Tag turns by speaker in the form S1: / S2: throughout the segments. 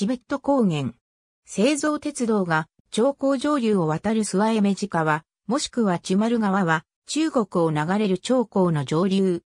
S1: チベット高原。製造鉄道が長江上流を渡る諏訪江目鹿は、もしくは千丸川は、中国を流れる長江の上流。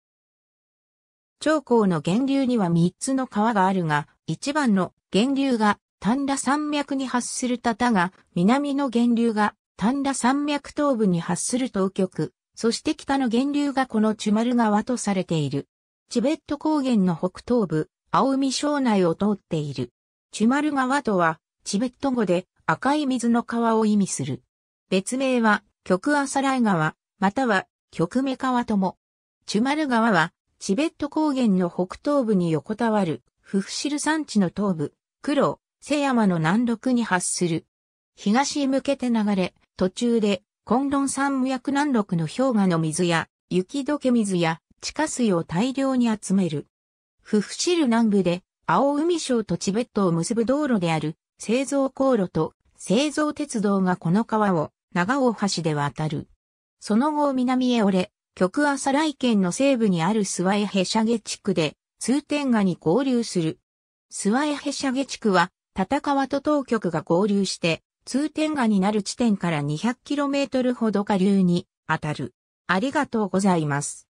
S1: 長江の源流には3つの川があるが、1番の源流が丹羅山脈に発する多々が、南の源流が丹羅山脈東部に発する東極、そして北の源流がこのチュマル川とされている。チベット高原の北東部、青海省内を通っている。チュマル川とは、チベット語で赤い水の川を意味する。別名は、極アサライ川、または、極目川とも。チュマル川は、チベット高原の北東部に横たわる、フフシル山地の東部、黒、瀬山の南麓に発する。東へ向けて流れ、途中で、ロン山無役南麓の氷河の水や、雪解け水や、地下水を大量に集める。フフシル南部で、青海省とチベットを結ぶ道路である製造航路と製造鉄道がこの川を長尾橋で渡る。その後南へ折れ、極朝来県の西部にあるスワエヘシャゲ地区で通天河に合流する。スワエヘシャゲ地区は、戦川と当局が合流して、通天河になる地点から 200km ほど下流に当たる。ありがとうございます。